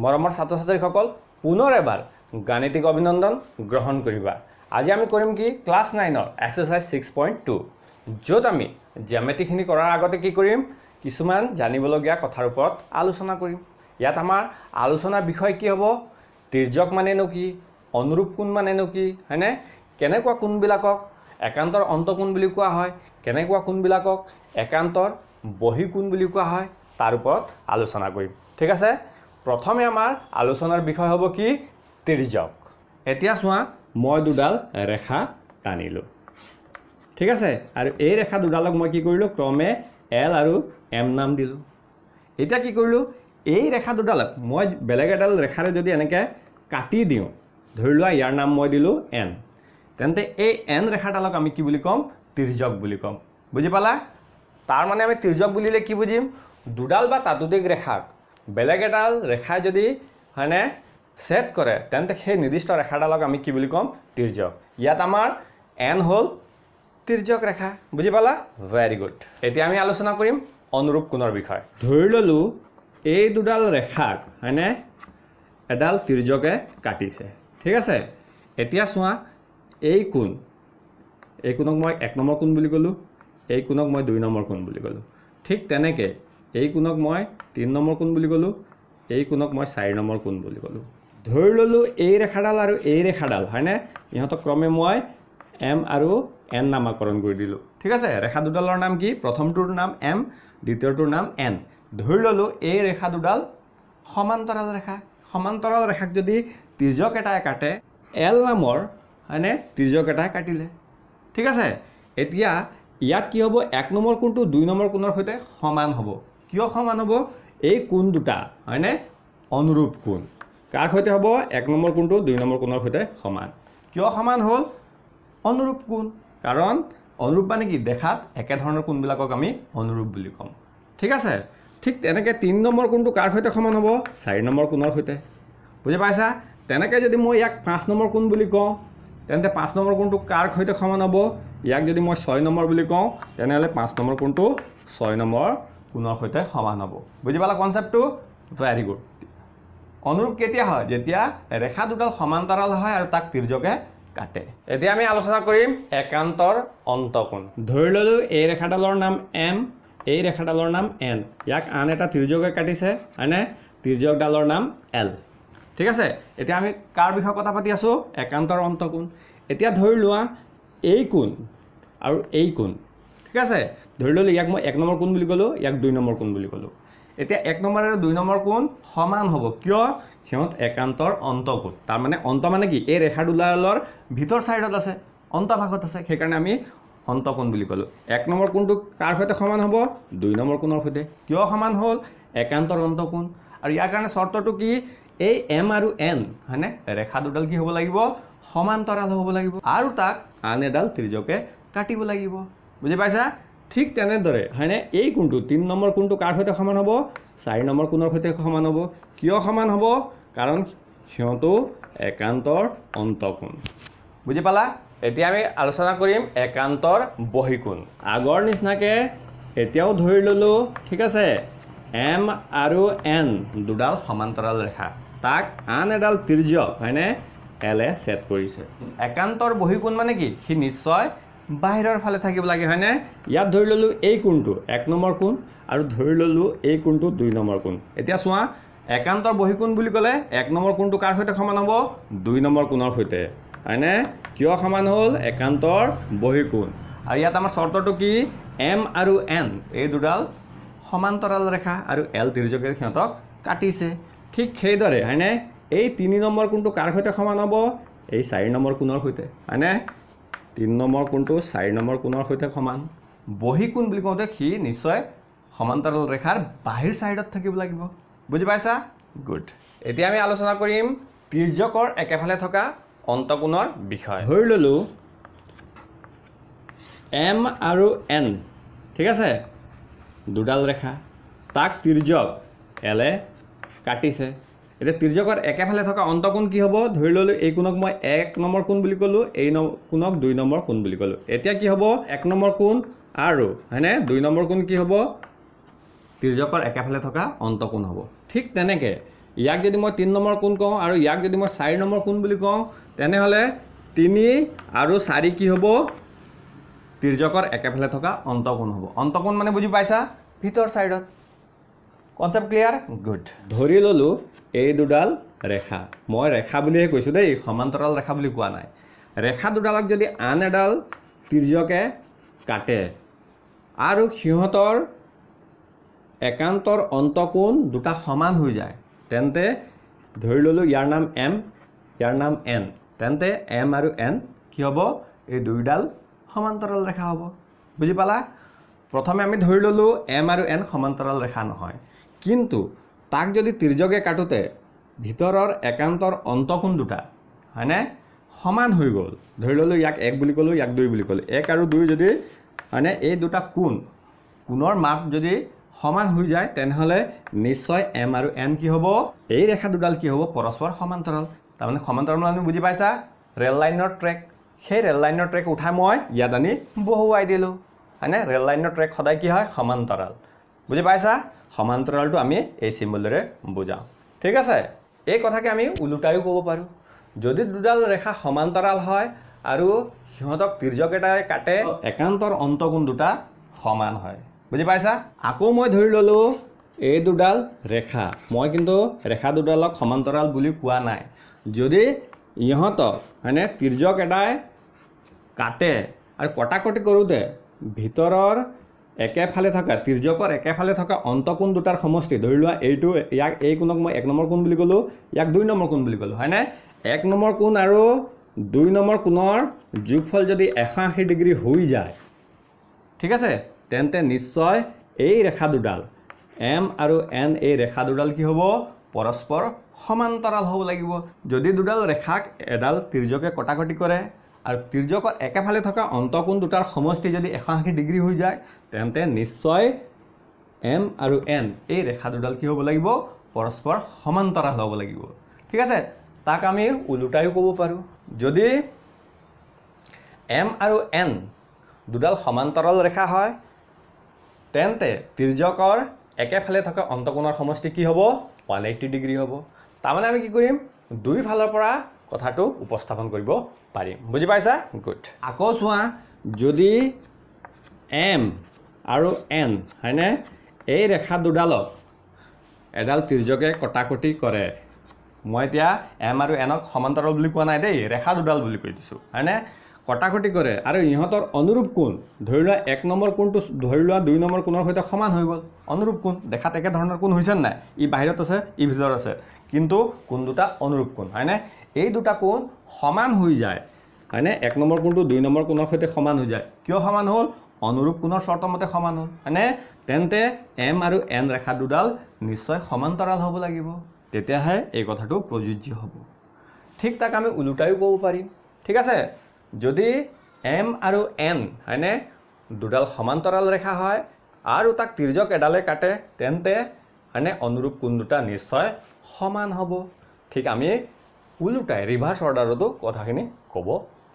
মৰমৰ ছাত্ৰ ছাত্ৰীসকল পুনৰ এবাৰ গাণিতিক অভিনন্দন গ্ৰহণ কৰিবা আজি আমি কৰিম কি ক্লাছ নাইনৰ এক্সাৰচাইজ ছিক্স পইণ্ট টু য'ত আমি জ্যামেটিখিনি কৰাৰ আগতে কি কৰিম কিছুমান জানিবলগীয়া কথাৰ ওপৰত আলোচনা কৰিম ইয়াত আমাৰ আলোচনাৰ বিষয় কি হ'ব তীৰ্যক মানেনো কি অনুৰূপ কোণ মানেনো কি হয়নে কেনেকুৱা কোণবিলাকক একান্তৰ অন্তকোণ বুলি কোৱা হয় কেনেকুৱা কোণবিলাকক একান্তৰ বহিকোণ বুলি কোৱা হয় তাৰ ওপৰত আলোচনা কৰিম ঠিক আছে প্ৰথমে আমাৰ আলোচনাৰ বিষয় হ'ব কি তিৰ্যক এতিয়া চোৱা মই দুডাল ৰেখা টানিলোঁ ঠিক আছে আৰু এই ৰেখা দুডালক মই কি কৰিলোঁ ক্ৰমে এল আৰু এম নাম দিলোঁ এতিয়া কি কৰিলোঁ এই ৰেখা দুডালক মই বেলেগ এডাল ৰেখাৰে যদি এনেকৈ কাটি দিওঁ ধৰি লোৱা ইয়াৰ নাম মই দিলোঁ এন তেন্তে এই এন ৰেখাডালক আমি কি বুলি ক'ম তিৰ্যক বুলি ক'ম বুজি পালা তাৰমানে আমি তিৰ্যক বুলিলে কি বুজিম দুডাল বা তাতোধিক ৰেখাক বেলেগ এডাল ৰেখাই যদি হয়নে ছেট কৰে তেন্তে সেই নিৰ্দিষ্ট ৰেখাডালক আমি কি বুলি ক'ম তীৰ্যক ইয়াত আমাৰ এন হ'ল তীৰ্যক ৰেখা বুজি পালা ভেৰি গুড এতিয়া আমি আলোচনা কৰিম অনুৰূপ কোণৰ বিষয়ে ধৰি ল'লোঁ এই দুডাল ৰেখাক হয়নে এডাল তীৰ্যকে কাটিছে ঠিক আছে এতিয়া চোৱা এই কোণ এই কোণক মই এক নম্বৰ কোণ বুলি ক'লোঁ এই কোণক মই দুই নম্বৰ কোণ বুলি ক'লোঁ ঠিক তেনেকৈ এই কোণক মই তিনি নম্বৰ কোণ বুলি ক'লোঁ এই কোণক মই চাৰি নম্বৰ কোণ বুলি ক'লোঁ ধৰি ল'লোঁ এই ৰেখাডাল আৰু এই ৰেখাডাল হয়নে ইহঁতক ক্ৰমে মই এম আৰু এন নামাকৰণ কৰি দিলোঁ ঠিক আছে ৰেখা দুডালৰ নাম কি প্ৰথমটোৰ নাম এম দ্বিতীয়টোৰ নাম এন ধৰি ল'লোঁ এই ৰেখা দুডাল সমান্তৰাল ৰেখা সমান্তৰাল ৰেখাক যদি তিৰ্যক এটাই কাটে এল নামৰ হয়নে তিৰ্যক এটাই কাটিলে ঠিক আছে এতিয়া ইয়াত কি হ'ব এক নম্বৰ কোণটো দুই নম্বৰ কোণৰ সৈতে সমান হ'ব কিয় সমান হ'ব এই কোণ দুটা হয়নে অনুৰূপ কোণ কাৰ সৈতে হ'ব এক নম্বৰ কোণটো দুই নম্বৰ কোণৰ সৈতে সমান কিয় সমান হ'ল অনুৰূপ কোণ কাৰণ অনুৰূপ মানে কি দেখাত একেধৰণৰ কোণবিলাকক আমি অনুৰূপ বুলি ক'ম ঠিক আছে ঠিক তেনেকৈ তিনি নম্বৰ কোণটো কাৰ সৈতে সমান হ'ব চাৰি নম্বৰ কোণৰ সৈতে বুজি পাইছা তেনেকৈ যদি মই ইয়াক পাঁচ নম্বৰ কোণ বুলি কওঁ তেন্তে পাঁচ নম্বৰ কোণটো কাৰ সৈতে সমান হ'ব ইয়াক যদি মই ছয় নম্বৰ বুলি কওঁ তেনেহ'লে পাঁচ নম্বৰ কোণটো ছয় নম্বৰ কোণৰ সৈতে সমান হ'ব বুজি পালা কনচেপ্টটো ভেৰি গুড অনুৰূপ কেতিয়া হয় যেতিয়া ৰেখা দুডাল সমান্তৰাল হয় আৰু তাক তিৰ্যকে কাটে এতিয়া আমি আলোচনা কৰিম একান্তৰ অন্তকোণ ধৰি ল'লোঁ এই ৰেখাডালৰ নাম এম এই ৰেখাডালৰ নাম এন ইয়াক আন এটা তিৰ্যকে কাটিছে হয়নে তিৰ্যকডালৰ নাম এল ঠিক আছে এতিয়া আমি কাৰ বিষয়ে কথা পাতি আছোঁ একান্তৰ অন্তকোণ এতিয়া ধৰি লোৱা এই কোণ আৰু এই কোণ ঠিক আছে ধৰি ল'লো ইয়াক মই এক নম্বৰ কোণ বুলি ক'লোঁ ইয়াক দুই নম্বৰ কোণ বুলি ক'লোঁ এতিয়া এক নম্বৰ আৰু দুই নম্বৰ কোণ সমান হ'ব কিয় সিহঁত একান্তৰ অন্ত কোণ তাৰমানে অন্ত মানে কি এই ৰেখা দুডালৰ ভিতৰ ছাইডত আছে অন্তভাগত আছে সেইকাৰণে আমি অন্তকোণ বুলি ক'লোঁ এক নম্বৰ কোণটো কাৰ সৈতে সমান হ'ব দুই নম্বৰ কোণৰ সৈতে কিয় সমান হ'ল একান্তৰ অন্তকোণ আৰু ইয়াৰ কাৰণে চৰ্তটো কি এই এম আৰু এন হয়নে ৰেখা দুডাল কি হ'ব লাগিব সমান্তৰাল হ'ব লাগিব আৰু তাক আন এডাল ত্ৰিজকে কাটিব লাগিব বুজি পাইছা ঠিক তেনেদৰে হয়নে এই কোনটো তিনি নম্বৰ কোনটো কাৰ সৈতে সমান হ'ব চাৰি নম্বৰ কোণৰ সৈতে সমান হ'ব কিয় সমান হ'ব কাৰণ সিহঁতো একান্তৰ অন্তকোণ বুজি পালা এতিয়া আমি আলোচনা কৰিম একান্তৰ বহিকোণ আগৰ নিচিনাকৈ এতিয়াও ধৰি ল'লোঁ ঠিক আছে এম আৰু এন দুডাল সমান্তৰাল ৰেখা তাক আন এডাল তিৰ্যক হয়নে এলে ছেট কৰিছে একান্তৰ বহিকোণ মানে কি সি নিশ্চয় বাহিৰৰ ফালে থাকিব লাগে হয়নে ইয়াত ধৰি ল'লোঁ এই কোণটো এক নম্বৰ কোণ আৰু ধৰি ল'লোঁ এই কোণটো দুই নম্বৰ কোণ এতিয়া চোৱা একান্তৰ বহিকোণ বুলি ক'লে এক নম্বৰ কোণটো কাৰ সৈতে সমান হ'ব দুই নম্বৰ কোণৰ সৈতে হয়নে কিয় সমান হ'ল একান্তৰ বহিকোণ আৰু ইয়াত আমাৰ চৰ্তটো কি এম আৰু এন এই দুডাল সমান্তৰাল ৰেখা আৰু এল তিৰ্যকে সিহঁতক কাটিছে ঠিক সেইদৰে হয়নে এই তিনি নম্বৰ কোণটো কাৰ সৈতে সমান হ'ব এই চাৰি নম্বৰ কোণৰ সৈতে হয়নে তিনি নম্বৰ কোণটো চাৰি নম্বৰ কোণৰ সৈতে সমান কোণ বুলি কওঁতে সি নিশ্চয় সমান্তৰাল ৰেখাৰ বাহিৰ ছাইডত থাকিব লাগিব বুজি পাইছা গুড এতিয়া আমি আলোচনা কৰিম তীৰ্যকৰ একেফালে থকা অন্তকোণৰ বিষয় ধৰি ল'লোঁ এম আৰু এন ঠিক আছে দুডাল ৰেখা তাক তীৰ্যক এলে কাটিছে এতিয়া তিৰ্যকৰ একেফালে থকা অন্ত অন্তকোণ কি হ'ব ধৰি ল'লোঁ এই কোণক মই এক নম্বৰ কোণ বুলি ক'লো এই ন কোণক দুই নম্বৰ কোণ বুলি ক'লোঁ এতিয়া কি হ'ব এক নম্বৰ কোণ আৰু হয়নে দুই নম্বৰ কোণ কি হ'ব তিৰ্যকৰ একেফালে থকা অন্ত অন্তকোণ হ'ব ঠিক তেনেকৈ ইয়াক যদি মই তিনি নম্বৰ কোণ কওঁ আৰু ইয়াক যদি মই চাৰি নম্বৰ কোণ বুলি কওঁ তেনেহ'লে তিনি আৰু চাৰি কি হ'ব তিৰ্যকৰ একেফালে থকা অন্ত অন্তকোণ হ'ব অন্ত অন্তকোণ মানে বুজি পাইছা ভিতৰ ছাইডত কনচেপ্ট ক্লিয়াৰ গুড ধৰি ললোঁ এই দুডাল ৰেখা মই ৰেখা বুলিয়ে কৈছোঁ দেই সমান্তৰাল ৰেখা বুলি কোৱা নাই ৰেখা দুডালক যদি আন এডাল তিৰ্যকে কাটে আৰু সিহঁতৰ একান্তৰ অন্তকোণ দুটা সমান হৈ যায় তেন্তে ধৰি ল'লোঁ ইয়াৰ নাম এম ইয়াৰ নাম এন তেন্তে এম আৰু এন কি হ'ব এই দুইডাল সমান্তৰাল ৰেখা হ'ব বুজি পালা প্ৰথমে আমি ধৰি ল'লোঁ এম আৰু এন সমান্তৰাল ৰেখা নহয় কিন্তু তাক যদি তিৰ্যকে কাটোতে ভিতৰৰ একান্তৰ অন্ত কোন দুটা হয়নে সমান হৈ গ'ল ধৰি ল'লোঁ ইয়াক এক বুলি ক'লোঁ ইয়াক দুই বুলি ক'লোঁ এক আৰু দুই যদি হয়নে এই দুটা কোণ কোণৰ মাপ যদি সমান হৈ যায় তেনেহ'লে নিশ্চয় এম আৰু এন কি হ'ব এই ৰেখা দুডাল কি হ'ব পৰস্পৰ সমান্তৰাল তাৰমানে সমান্তৰাল আমি বুজি পাইছা ৰেল লাইনৰ ট্ৰেক সেই ৰেল লাইনৰ ট্ৰেক উঠাই মই ইয়াত আনি বহুৱাই দিলোঁ হয়নে ৰেল লাইনৰ ট্ৰেক সদায় কি হয় সমান্তৰাল বুজি পাইছা সমান্তৰালটো আমি এই চিম্বলেৰে বুজাওঁ ঠিক আছে এই কথাকে আমি ওলোটায়ো ক'ব পাৰোঁ যদি দুডাল ৰেখা সমান্তৰাল হয় আৰু সিহঁতক তীৰ্যক এটাই কাটে একান্তৰ অন্ত গুণ দুটা সমান হয় বুজি পাইছা আকৌ মই ধৰি ল'লোঁ এই দুডাল ৰেখা মই কিন্তু ৰেখা দুডালক সমান্তৰাল বুলি কোৱা নাই যদি ইহঁতক মানে তীৰ্যক এটাই কাটে আৰু কটাকটি কৰোঁতে ভিতৰৰ একেফালে থকা তীৰ্যকৰ একেফালে থকা অন্তকোণ দুটাৰ সমষ্টি ধৰি লোৱা এইটো ইয়াক এই কোণক মই এক নম্বৰ কোণ বুলি ক'লোঁ ইয়াক দুই নম্বৰ কোণ বুলি ক'লোঁ হয়নে এক নম্বৰ কোণ আৰু দুই নম্বৰ কোণৰ যোগফল যদি এশ আশী ডিগ্ৰী হৈ যায় ঠিক আছে তেন্তে নিশ্চয় এই ৰেখা দুডাল এম আৰু এন এই ৰেখা দুডাল কি হ'ব পৰস্পৰ সমান্তৰাল হ'ব লাগিব যদি দুডাল ৰেখাক এডাল তীৰ্যকে কটাকটি কৰে আৰু তিৰ্যকৰ একেফালে থকা অন্তকোণ দুটাৰ সমষ্টি যদি এশ আশী ডিগ্ৰী হৈ যায় তেন্তে নিশ্চয় এম আৰু এন এই ৰেখা দুডাল কি হ'ব লাগিব পৰস্পৰ সমান্তৰাল হ'ব লাগিব ঠিক আছে তাক আমি ওলোটায়ো ক'ব পাৰোঁ যদি এম আৰু এন দুডাল সমান্তৰাল ৰেখা হয় তেন্তে তিৰ্যকৰ একেফালে থকা অন্তকোণৰ সমষ্টি কি হ'ব ওৱান এইটি ডিগ্ৰী হ'ব তাৰমানে আমি কি কৰিম দুইফালৰ পৰা কথাটো উপস্থাপন কৰিব পাৰিম বুজি পাইছা গুড আকৌ চোৱা যদি এম আৰু এন হয়নে এই ৰেখা দুডালক এডাল তিৰ্যকে কটাকটি কৰে মই এতিয়া এম আৰু এনক সমান্তৰাল বুলি কোৱা নাই দেই ৰেখা দুডাল বুলি কৈ দিছোঁ হয়নে কটাকটি কৰে আৰু ইহঁতৰ অনুৰূপ কোন ধৰি লোৱা এক নম্বৰ কোনটো ধৰি লোৱা দুই নম্বৰ কোণৰ সৈতে সমান হৈ গ'ল অনুৰূপ কোন দেখাত একেধৰণৰ কোন হৈছে নাই ই বাহিৰত আছে ই ভিতৰত আছে কিন্তু কোন দুটা অনুৰূপ কোন হয়নে এই দুটা কোন সমান হৈ যায় হয়নে এক নম্বৰ কোনটো দুই নম্বৰ কোণৰ সৈতে সমান হৈ যায় কিয় সমান হল অনুৰূপ কোণৰ চৰ্তমতে সমান হল হয়নে তেন্তে এম আৰু এন ৰেখা দুডাল নিশ্চয় সমান্তৰাল হব লাগিব তেতিয়াহে এই কথাটো প্ৰযোজ্য হব ঠিক তাক আমি উলুটাইও কব পাৰিম ঠিক আছে যদি এম আৰু এন হয়নে দুডাল সমান্তৰাল ৰেখা হয় আৰু তাক তিৰ্যক এডালে কাটে তেন্তে হয়নে অনুৰূপ কোন দুটা নিশ্চয় সমান হ'ব ঠিক আমি ওলোটাই ৰিভাৰ্ছ অৰ্ডাৰতো কথাখিনি ক'ব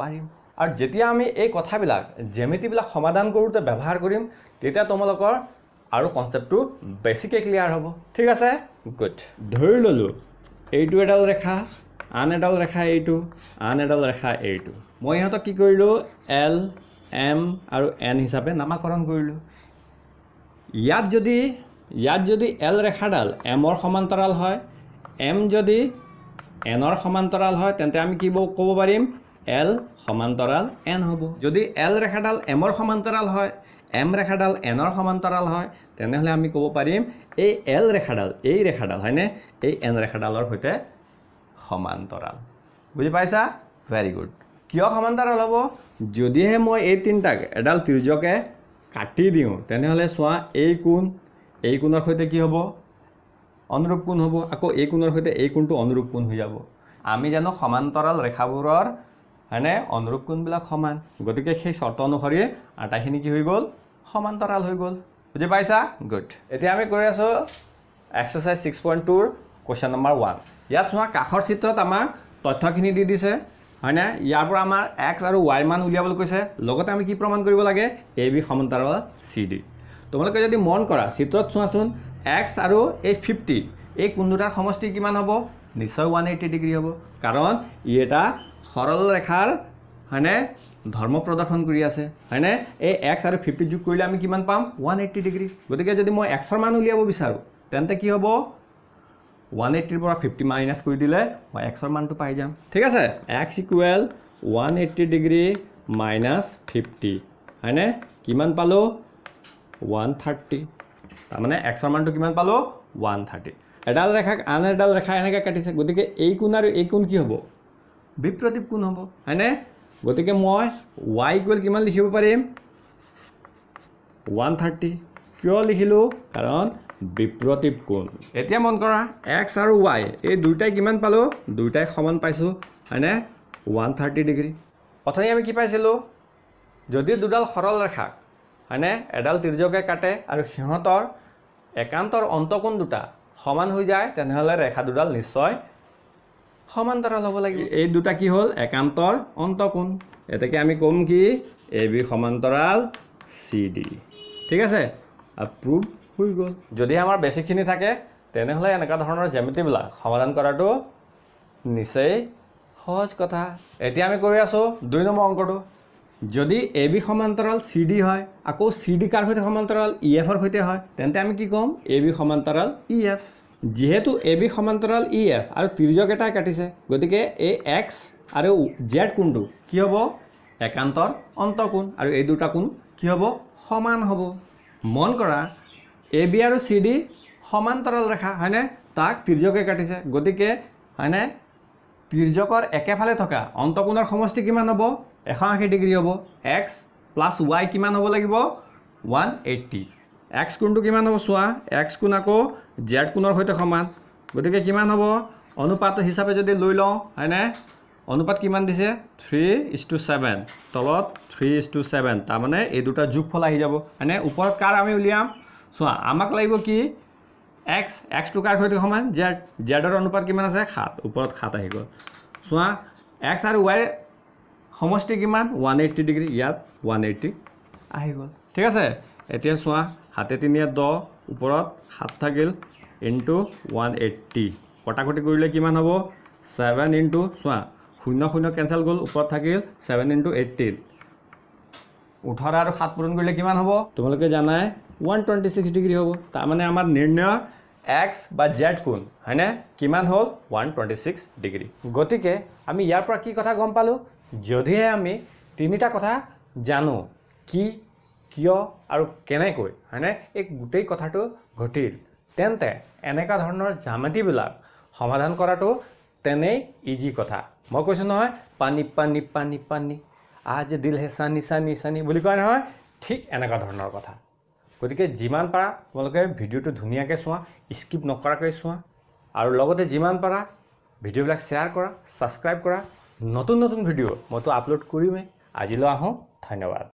পাৰিম আৰু যেতিয়া আমি এই কথাবিলাক জেমিতিবিলাক সমাধান কৰোঁতে ব্যৱহাৰ কৰিম তেতিয়া তোমালোকৰ আৰু কনচেপ্টটো বেছিকৈ ক্লিয়াৰ হ'ব ঠিক আছে গুড ধৰি ল'লোঁ এইটো এডাল ৰেখা আন এডাল ৰেখা এইটো আন এডাল ৰেখা এইটো মই ইহঁতক কি কৰিলোঁ এল এম আৰু এন হিচাপে নামাকৰণ কৰিলোঁ ইয়াত যদি ইয়াত যদি এল ৰেখাডাল এমৰ সমান্তৰাল হয় এম যদি এনৰ সমান্তৰাল হয় তেন্তে আমি কি ক'ব পাৰিম এল সমান্তৰাল এন হ'ব যদি এল ৰেখাডাল এমৰ সমান্তৰাল হয় এম ৰেখাডাল এনৰ সমান্তৰাল হয় তেনেহ'লে আমি ক'ব পাৰিম এই এল ৰেখাডাল এই ৰেখাডাল হয়নে এই এন ৰেখাডালৰ সৈতে সমান্তৰাল বুজি পাইছা ভেৰি গুড কিয় সমান্তৰাল হ'ব যদিহে মই এই তিনিটাক এডাল ত্ৰিজকে কাটি দিওঁ তেনেহ'লে চোৱা এই কোণ এই কোণৰ সৈতে কি হ'ব অনুৰূপ কোণ হ'ব আকৌ এই কোণৰ সৈতে এই কোণটো অনুৰূপ কোণ হৈ যাব আমি জানো সমান্তৰাল ৰেখাবোৰৰ হয়নে অনুৰূপ কোণবিলাক সমান গতিকে সেই চৰ্ত অনুসৰি আটাইখিনি কি হৈ গ'ল সমান্তৰাল হৈ গ'ল বুজি পাইছা গুড এতিয়া আমি কৰি আছোঁ এক্সাৰচাইজ ছিক্স পইণ্ট টুৰ কুৱেশ্যন নম্বৰ ওৱান ইয়াত চোৱা কাষৰ চিত্ৰত আমাক তথ্যখিনি দি দিছে হয়নে ইয়াৰ পৰা আমাৰ এক্স আৰু ৱাইৰ মান উলিয়াবলৈ কৈছে লগতে আমি কি প্ৰমাণ কৰিব লাগে এ বি সমন্তাৰ চি ডি তোমালোকে যদি মন কৰা চিত্ৰত চোৱাচোন এক্স আৰু এই ফিফটি এই কোন দুটাৰ সমষ্টি কিমান হ'ব নিশ্চয় ওৱান এইটি ডিগ্ৰী হ'ব কাৰণ ই এটা সৰল ৰেখাৰ হয়নে ধৰ্ম প্ৰদৰ্শন কৰি আছে হয়নে এই এক্স আৰু ফিফটি যোগ কৰিলে আমি কিমান পাম ওৱান এইটি ডিগ্ৰী গতিকে যদি মই এক্সৰ মান উলিয়াব বিচাৰোঁ তেন্তে কি হ'ব ওৱান এইটিৰ পৰা ফিফটি মাইনাছ কৰি দিলে মই এক্সৰ মানটো পাই যাম ঠিক আছে X equal one eighty degree minus fifty হয়নে কিমান পালোঁ ওৱান থাৰ্টি তাৰমানে এক্সৰ মানটো কিমান পালোঁ ওৱান থাৰ্টি এডাল ৰেখাক আন এডাল ৰেখা এনেকৈ কাটিছে গতিকে এই কোণ আৰু এই কোণ কি হ'ব বিপ্ৰতীপ কোণ হ'ব হয়নে গতিকে মই ৱাই ইকুৱেল কিমান লিখিব পাৰিম ওৱান থাৰ্টি কিয় লিখিলোঁ কাৰণ বিপ্ৰতীপ কোণ এতিয়া মন কৰা এক্স আৰু ৱাই এই দুয়োটাই কিমান পালোঁ দুয়োটাই সমান পাইছোঁ হয়নে ওৱান থাৰ্টি ডিগ্ৰী অথনি আমি কি পাইছিলোঁ যদি দুডাল সৰল ৰেখাক হয়নে এডাল তিৰ্যকে কাটে আৰু সিহঁতৰ একান্তৰ অন্ত কোন দুটা সমান হৈ যায় তেনেহ'লে ৰেখা দুডাল নিশ্চয় সমান্তৰাল হ'ব লাগিব এই দুটা কি হ'ল একান্তৰ অন্ত কোন এতেকে আমি ক'ম কি এ বি সমান্তৰাল চি ডি ঠিক আছে আৰু প্ৰুফ যদি আমাৰ বেছিখিনি থাকে তেনেহ'লে এনেকুৱা ধৰণৰ জেমিটিবিলাক সমাধান কৰাটো নিচেই সহজ কথা এতিয়া আমি কৰি আছোঁ দুই নম্বৰ অংকটো যদি এ বি সমান্তৰাল চি ডি হয় আকৌ চি ডি কাৰ সৈতে সমান্তৰাল ই এফৰ সৈতে হয় তেন্তে আমি কি ক'ম এ বি সমান্তৰাল ই এফ যিহেতু এ বি সমান্তৰাল ই এফ আৰু ত্ৰিজক এটাই কাটিছে গতিকে এই এক্স আৰু জেড কোনটো কি হ'ব একান্তৰ অন্ত অন্তকোণ আৰু এই দুটা কোণ কি হ'ব সমান হ'ব মন কৰা এ বি আৰু চি ডি সমান্তৰাল ৰেখা হয়নে তাক তীৰ্যকে কাটিছে গতিকে হয়নে তীৰ্যকৰ একেফালে থকা অন্তকোণৰ সমষ্টি কিমান হ'ব এশ আশী ডিগ্ৰী হ'ব এক্স প্লাছ ৱাই কিমান হ'ব লাগিব ওৱান এইট্টি এক্স কোণটো কিমান হ'ব চোৱা এক্স কোণ আকৌ জেড কোণৰ সৈতে সমান গতিকে কিমান হ'ব অনুপাত হিচাপে যদি লৈ লওঁ হয়নে অনুপাত কিমান দিছে থ্ৰী ইজ টু ছেভেন তলত থ্ৰী ইজ টু ছেভেন তাৰমানে এই দুটা যোগফল আহি যাব হয়নে ওপৰত কাৰ আমি উলিয়াম চোৱা আমাক লাগিব কি এক্স এক্স টু কাৰ সৈতে সমান জেড জেডৰ অনুপাত কিমান আছে সাত ওপৰত সাত আহি গ'ল চোৱা এক্স আৰু ৱাইৰ সমষ্টি কিমান ওৱান এইট্টি ডিগ্ৰী ইয়াত ওৱান এইট্টি আহি গ'ল ঠিক আছে এতিয়া চোৱা সাতে তিনিয়ে দহ ওপৰত সাত থাকিল ইনটু ওৱান এইট্টি কটাকটি কৰিলে কিমান হ'ব ছেভেন ইনটু চোৱা শূন্য শূন্য কেঞ্চেল গ'ল ওপৰত থাকিল ছেভেন ইনটু এইট্টিন ওঠৰ আৰু সাত পূৰণ কৰিলে কিমান হ'ব তোমালোকে জানাই ওৱান টুৱেণ্টি ছিক্স ডিগ্ৰী হ'ব তাৰমানে আমাৰ নিৰ্ণয় এক্স বা জেড কোণ হয়নে কিমান হ'ল ওৱান টুৱেণ্টি ছিক্স ডিগ্ৰী গতিকে আমি ইয়াৰ পৰা কি কথা গম পালোঁ যদিহে আমি তিনিটা কথা জানো কি কিয় আৰু কেনেকৈ হয়নে এই গোটেই কথাটো ঘটিল তেন্তে এনেকুৱা ধৰণৰ জামেতিবিলাক সমাধান কৰাটো তেনেই ইজি কথা মই কৈছোঁ নহয় পানী পানী পানী পানী আজি দিল হে চানি চানি চানি বুলি কয় নহয় ঠিক এনেকুৱা ধৰণৰ কথা গতিকে যিমান পাৰা তোমালোকে ভিডিঅ'টো ধুনীয়াকৈ চোৱা স্কিপ নকৰাকৈ চোৱা আৰু লগতে যিমান পাৰা ভিডিঅ'বিলাক শ্বেয়াৰ কৰা ছাবস্ক্ৰাইব কৰা নতুন নতুন ভিডিঅ' মইতো আপলোড কৰিমেই আজিলৈ আহোঁ ধন্যবাদ